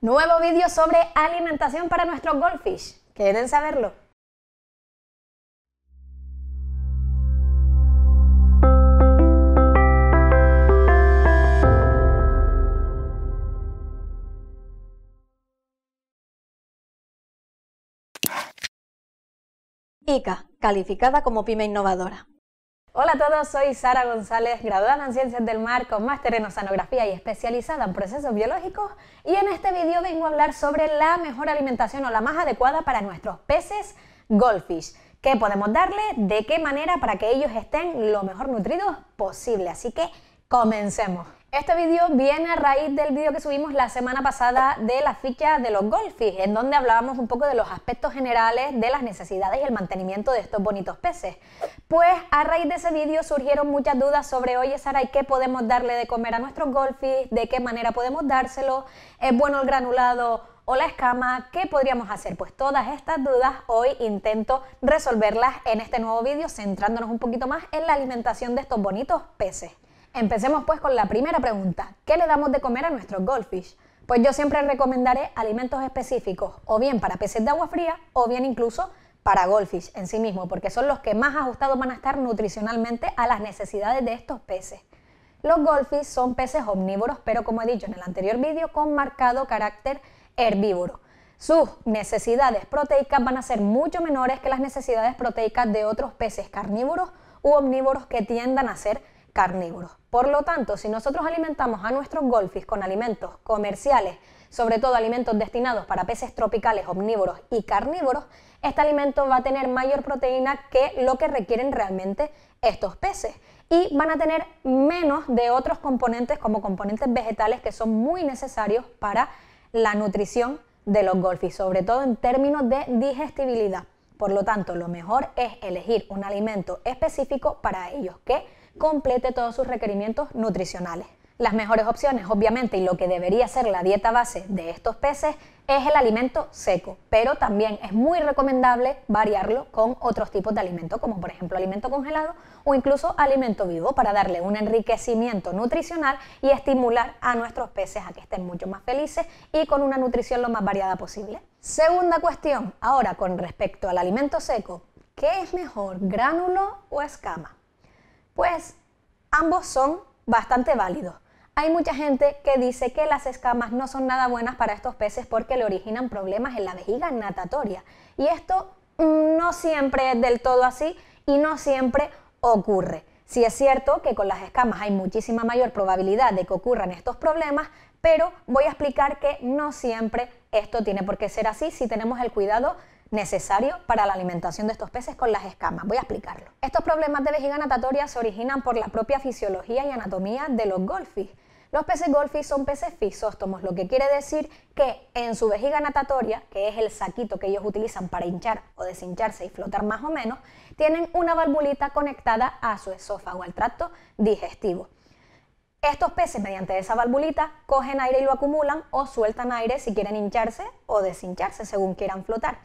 Nuevo vídeo sobre alimentación para nuestros goldfish. ¿Quieren saberlo? ICA, calificada como pyme innovadora. Hola a todos, soy Sara González, graduada en Ciencias del Mar con máster en Oceanografía y especializada en procesos biológicos y en este video vengo a hablar sobre la mejor alimentación o la más adecuada para nuestros peces goldfish. ¿Qué podemos darle? ¿De qué manera para que ellos estén lo mejor nutridos posible? Así que comencemos. Este vídeo viene a raíz del vídeo que subimos la semana pasada de la ficha de los golfis, en donde hablábamos un poco de los aspectos generales de las necesidades y el mantenimiento de estos bonitos peces. Pues a raíz de ese vídeo surgieron muchas dudas sobre, oye Sara, ¿y qué podemos darle de comer a nuestros golfis? ¿De qué manera podemos dárselo? ¿Es bueno el granulado? o la escama, ¿qué podríamos hacer? Pues todas estas dudas hoy intento resolverlas en este nuevo vídeo, centrándonos un poquito más en la alimentación de estos bonitos peces. Empecemos pues con la primera pregunta. ¿Qué le damos de comer a nuestros goldfish? Pues yo siempre recomendaré alimentos específicos, o bien para peces de agua fría, o bien incluso para goldfish en sí mismo, porque son los que más ajustados van a estar nutricionalmente a las necesidades de estos peces. Los goldfish son peces omnívoros, pero como he dicho en el anterior vídeo, con marcado carácter herbívoro. Sus necesidades proteicas van a ser mucho menores que las necesidades proteicas de otros peces carnívoros u omnívoros que tiendan a ser carnívoros. Por lo tanto, si nosotros alimentamos a nuestros golfis con alimentos comerciales, sobre todo alimentos destinados para peces tropicales, omnívoros y carnívoros, este alimento va a tener mayor proteína que lo que requieren realmente estos peces y van a tener menos de otros componentes como componentes vegetales que son muy necesarios para la nutrición de los golfis, sobre todo en términos de digestibilidad. Por lo tanto, lo mejor es elegir un alimento específico para ellos que complete todos sus requerimientos nutricionales. Las mejores opciones, obviamente, y lo que debería ser la dieta base de estos peces es el alimento seco, pero también es muy recomendable variarlo con otros tipos de alimento, como por ejemplo alimento congelado o incluso alimento vivo, para darle un enriquecimiento nutricional y estimular a nuestros peces a que estén mucho más felices y con una nutrición lo más variada posible. Segunda cuestión, ahora con respecto al alimento seco, ¿qué es mejor, gránulo o escama? Pues ambos son bastante válidos. Hay mucha gente que dice que las escamas no son nada buenas para estos peces porque le originan problemas en la vejiga natatoria. Y esto no siempre es del todo así y no siempre ocurre. Si sí es cierto que con las escamas hay muchísima mayor probabilidad de que ocurran estos problemas, pero voy a explicar que no siempre esto tiene por qué ser así si tenemos el cuidado necesario para la alimentación de estos peces con las escamas. Voy a explicarlo. Estos problemas de vejiga natatoria se originan por la propia fisiología y anatomía de los golfis. Los peces golfis son peces fisóstomos, lo que quiere decir que en su vejiga natatoria, que es el saquito que ellos utilizan para hinchar o deshincharse y flotar más o menos, tienen una valvulita conectada a su esófago, al tracto digestivo. Estos peces, mediante esa valvulita, cogen aire y lo acumulan o sueltan aire si quieren hincharse o deshincharse, según quieran flotar.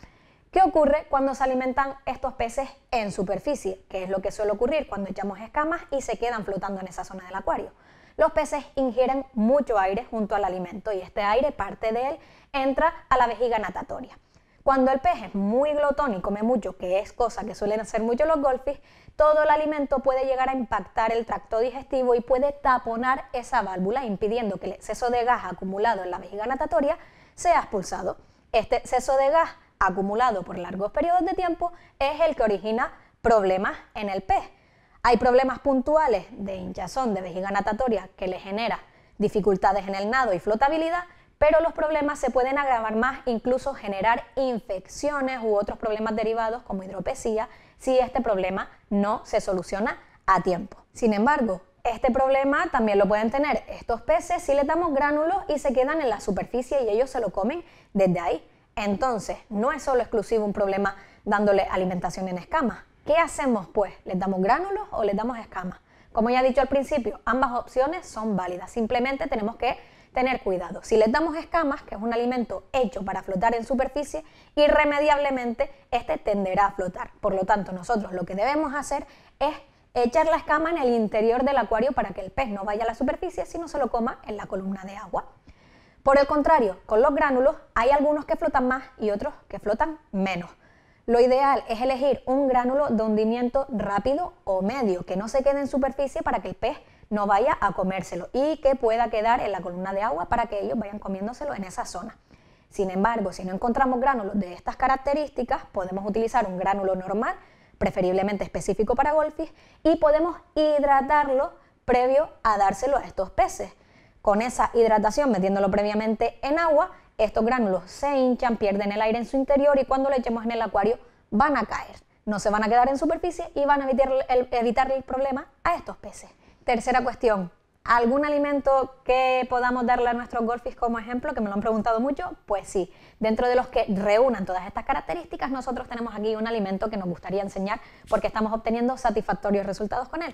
¿Qué ocurre cuando se alimentan estos peces en superficie? Que es lo que suele ocurrir cuando echamos escamas y se quedan flotando en esa zona del acuario. Los peces ingieren mucho aire junto al alimento y este aire, parte de él, entra a la vejiga natatoria. Cuando el pez es muy glotón y come mucho, que es cosa que suelen hacer mucho los golfis, todo el alimento puede llegar a impactar el tracto digestivo y puede taponar esa válvula, impidiendo que el exceso de gas acumulado en la vejiga natatoria sea expulsado. Este exceso de gas acumulado por largos periodos de tiempo es el que origina problemas en el pez. Hay problemas puntuales de hinchazón de vejiga natatoria que le genera dificultades en el nado y flotabilidad, pero los problemas se pueden agravar más, incluso generar infecciones u otros problemas derivados como hidropesía si este problema no se soluciona a tiempo. Sin embargo, este problema también lo pueden tener estos peces si les damos gránulos y se quedan en la superficie y ellos se lo comen desde ahí. Entonces, no es solo exclusivo un problema dándole alimentación en escamas. ¿Qué hacemos pues? ¿Les damos gránulos o les damos escamas? Como ya he dicho al principio, ambas opciones son válidas. Simplemente tenemos que tener cuidado. Si les damos escamas, que es un alimento hecho para flotar en superficie, irremediablemente este tenderá a flotar. Por lo tanto, nosotros lo que debemos hacer es echar la escama en el interior del acuario para que el pez no vaya a la superficie, sino se lo coma en la columna de agua. Por el contrario, con los gránulos hay algunos que flotan más y otros que flotan menos. Lo ideal es elegir un gránulo de hundimiento rápido o medio, que no se quede en superficie para que el pez no vaya a comérselo y que pueda quedar en la columna de agua para que ellos vayan comiéndoselo en esa zona. Sin embargo, si no encontramos gránulos de estas características, podemos utilizar un gránulo normal, preferiblemente específico para golfis, y podemos hidratarlo previo a dárselo a estos peces. Con esa hidratación, metiéndolo previamente en agua, estos gránulos se hinchan, pierden el aire en su interior y cuando lo echemos en el acuario van a caer. No se van a quedar en superficie y van a evitar el, problema a estos peces. Tercera cuestión, ¿Algún alimento que podamos darle a nuestros golfis como ejemplo, que me lo han preguntado mucho? Pues sí, dentro de los que reúnan todas estas características, nosotros tenemos aquí un alimento que nos gustaría enseñar porque estamos obteniendo satisfactorios resultados con él.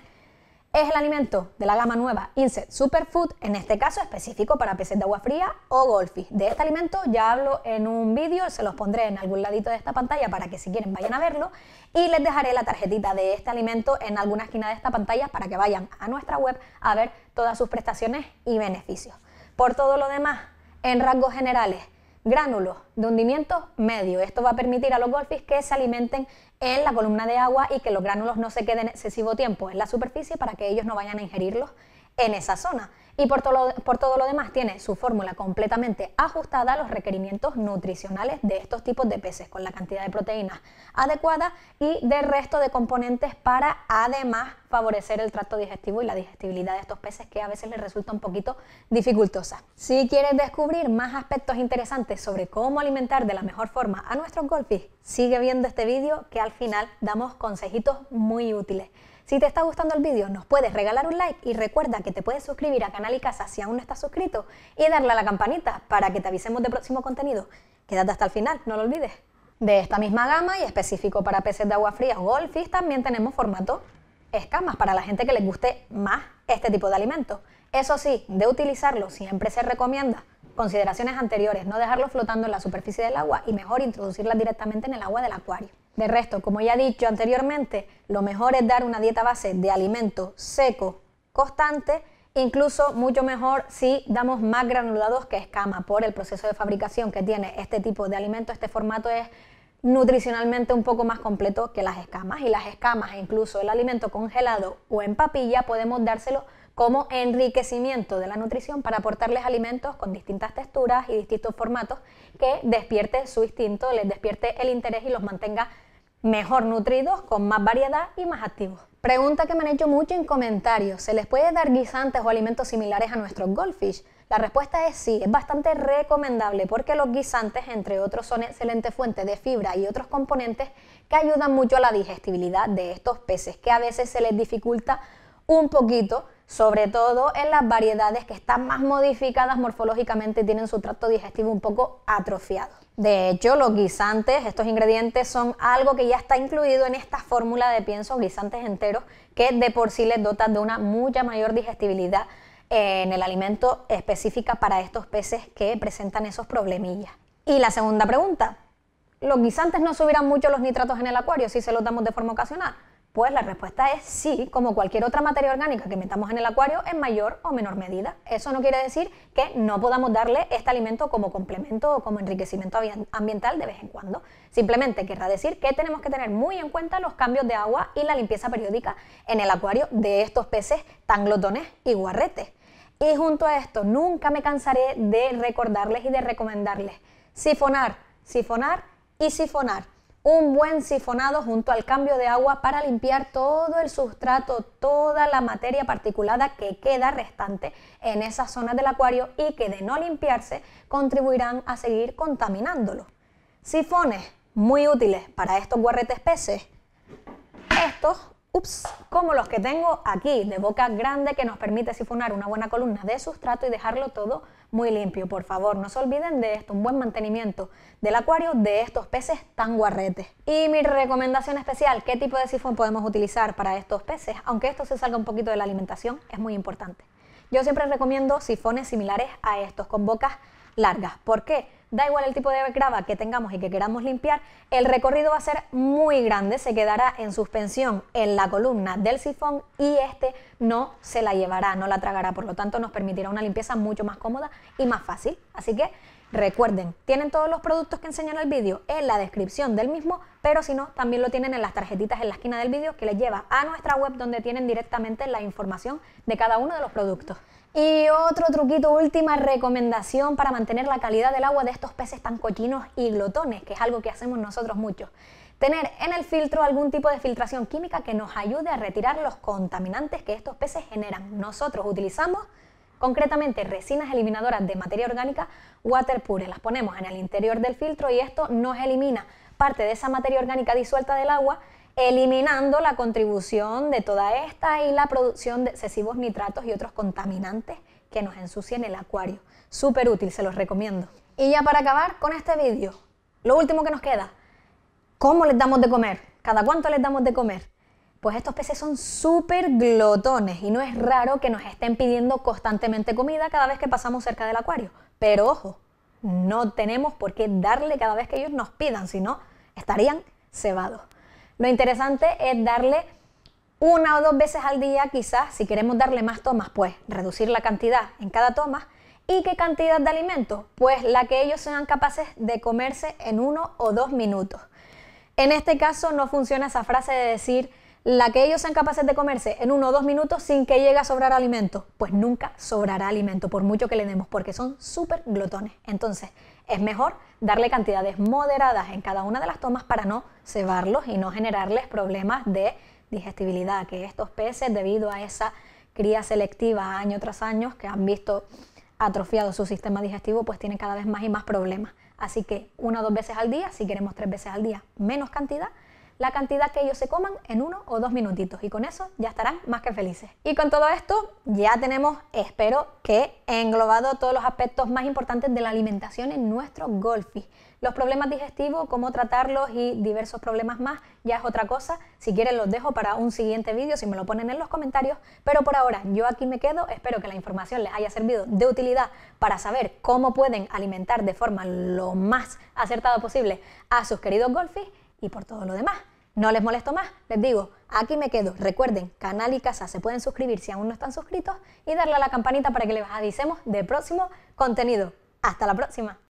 Es el alimento de la gama nueva Inset Superfood, en este caso específico para peces de agua fría o golfis. De este alimento ya hablo en un vídeo, se los pondré en algún ladito de esta pantalla para que si quieren vayan a verlo y les dejaré la tarjetita de este alimento en alguna esquina de esta pantalla para que vayan a nuestra web a ver todas sus prestaciones y beneficios. Por todo lo demás, en rangos generales, gránulos de hundimiento medio. Esto va a permitir a los golfis que se alimenten en la columna de agua y que los gránulos no se queden excesivo tiempo en la superficie para que ellos no vayan a ingerirlos en esa zona. Y por todo, lo demás tiene su fórmula completamente ajustada a los requerimientos nutricionales de estos tipos de peces, con la cantidad de proteínas adecuada y del resto de componentes para además favorecer el tracto digestivo y la digestibilidad de estos peces que a veces les resulta un poquito dificultosa. Si quieres descubrir más aspectos interesantes sobre cómo alimentar de la mejor forma a nuestros golfis, sigue viendo este vídeo que al final damos consejitos muy útiles. Si te está gustando el vídeo, nos puedes regalar un like y recuerda que te puedes suscribir a Canal y Casa si aún no estás suscrito y darle a la campanita para que te avisemos de próximo contenido. Quédate hasta el final, no lo olvides. De esta misma gama y específico para peces de agua fría o golfis, también tenemos formato escamas para la gente que les guste más este tipo de alimento. Eso sí, de utilizarlo siempre se recomienda consideraciones anteriores, no dejarlo flotando en la superficie del agua y mejor introducirla directamente en el agua del acuario. De resto, como ya he dicho anteriormente, lo mejor es dar una dieta base de alimento seco, constante, incluso mucho mejor si damos más granulados que escamas. por el proceso de fabricación que tiene este tipo de alimento. Este formato es nutricionalmente un poco más completo que las escamas y las escamas e incluso el alimento congelado o en papilla podemos dárselo como enriquecimiento de la nutrición para aportarles alimentos con distintas texturas y distintos formatos que despierte su instinto, les despierte el interés y los mantenga mejor nutridos, con más variedad y más activos. Pregunta que me han hecho mucho en comentarios, ¿se les puede dar guisantes o alimentos similares a nuestros goldfish? La respuesta es sí, es bastante recomendable porque los guisantes, entre otros, son excelente fuente de fibra y otros componentes que ayudan mucho a la digestibilidad de estos peces, que a veces se les dificulta un poquito sobre todo en las variedades que están más modificadas morfológicamente y tienen su tracto digestivo un poco atrofiado. De hecho, los guisantes, estos ingredientes son algo que ya está incluido en esta fórmula de pienso, guisantes enteros que de por sí les dotan de una mucha mayor digestibilidad eh, en el alimento específica para estos peces que presentan esos problemillas. Y la segunda pregunta, ¿los guisantes no subirán mucho los nitratos en el acuario si se los damos de forma ocasional? Pues la respuesta es sí, como cualquier otra materia orgánica que metamos en el acuario en mayor o menor medida. Eso no quiere decir que no podamos darle este alimento como complemento o como enriquecimiento ambiental de vez en cuando. Simplemente querrá decir que tenemos que tener muy en cuenta los cambios de agua y la limpieza periódica en el acuario de estos peces tanglotones y guarretes. Y junto a esto, nunca me cansaré de recordarles y de recomendarles sifonar, sifonar y sifonar un buen sifonado junto al cambio de agua para limpiar todo el sustrato, toda la materia particulada que queda restante en esas zonas del acuario y que de no limpiarse contribuirán a seguir contaminándolo. Sifones muy útiles para estos guarretes peces. Estos ups, como los que tengo aquí, de boca grande, que nos permite sifonar una buena columna de sustrato y dejarlo todo muy limpio. Por favor, no se olviden de esto, un buen mantenimiento del acuario de estos peces tan guarretes. Y mi recomendación especial, ¿qué tipo de sifón podemos utilizar para estos peces? Aunque esto se salga un poquito de la alimentación, es muy importante. Yo siempre recomiendo sifones similares a estos, con bocas largas. porque Da igual el tipo de grava que tengamos y que queramos limpiar, el recorrido va a ser muy grande, se quedará en suspensión en la columna del sifón y este no se la llevará, no la tragará, por lo tanto nos permitirá una limpieza mucho más cómoda y más fácil. Así que Recuerden, tienen todos los productos que enseñan el vídeo en la descripción del mismo, pero si no, también lo tienen en las tarjetitas en la esquina del vídeo que les lleva a nuestra web donde tienen directamente la información de cada uno de los productos. Y otro truquito, última recomendación para mantener la calidad del agua de estos peces tan cochinos y glotones, que es algo que hacemos nosotros muchos. Tener en el filtro algún tipo de filtración química que nos ayude a retirar los contaminantes que estos peces generan. Nosotros utilizamos concretamente resinas eliminadoras de materia orgánica Water Pure. Las ponemos en el interior del filtro y esto nos elimina parte de esa materia orgánica disuelta del agua eliminando la contribución de toda esta y la producción de excesivos nitratos y otros contaminantes que nos ensucian el acuario. Súper útil, se los recomiendo. Y ya para acabar con este vídeo, lo último que nos queda, ¿cómo les damos de comer? ¿Cada cuánto les damos de comer? Pues estos peces son súper glotones y no es raro que nos estén pidiendo constantemente comida cada vez que pasamos cerca del acuario. Pero ojo, no tenemos por qué darle cada vez que ellos nos pidan, si estarían cebados. Lo interesante es darle una o dos veces al día, quizás, si queremos darle más tomas, pues reducir la cantidad en cada toma. ¿Y qué cantidad de alimento? Pues la que ellos sean capaces de comerse en uno o dos minutos. En este caso no funciona esa frase de decir la que ellos sean capaces de comerse en uno o dos minutos sin que llegue a sobrar alimento. Pues nunca sobrará alimento, por mucho que le demos, porque son súper glotones. Entonces, es mejor darle cantidades moderadas en cada una de las tomas para no cebarlos y no generarles problemas de digestibilidad, que estos peces debido a esa cría selectiva año tras año que han visto atrofiado su sistema digestivo, pues tienen cada vez más y más problemas. Así que una o dos veces al día, si queremos tres veces al día, menos cantidad la cantidad que ellos se coman en uno o dos minutitos y con eso ya estarán más que felices. Y con todo esto ya tenemos, espero que, englobado todos los aspectos más importantes de la alimentación en nuestro golfis. Los problemas digestivos, cómo tratarlos y diversos problemas más, ya es otra cosa. Si quieren los dejo para un siguiente vídeo, si me lo ponen en los comentarios. Pero por ahora yo aquí me quedo, espero que la información les haya servido de utilidad para saber cómo pueden alimentar de forma lo más acertada posible a sus queridos golfis y por todo lo demás. No les molesto más, les digo, aquí me quedo. Recuerden, canal y casa se pueden suscribir si aún no están suscritos y darle a la campanita para que les avisemos de próximo contenido. Hasta la próxima.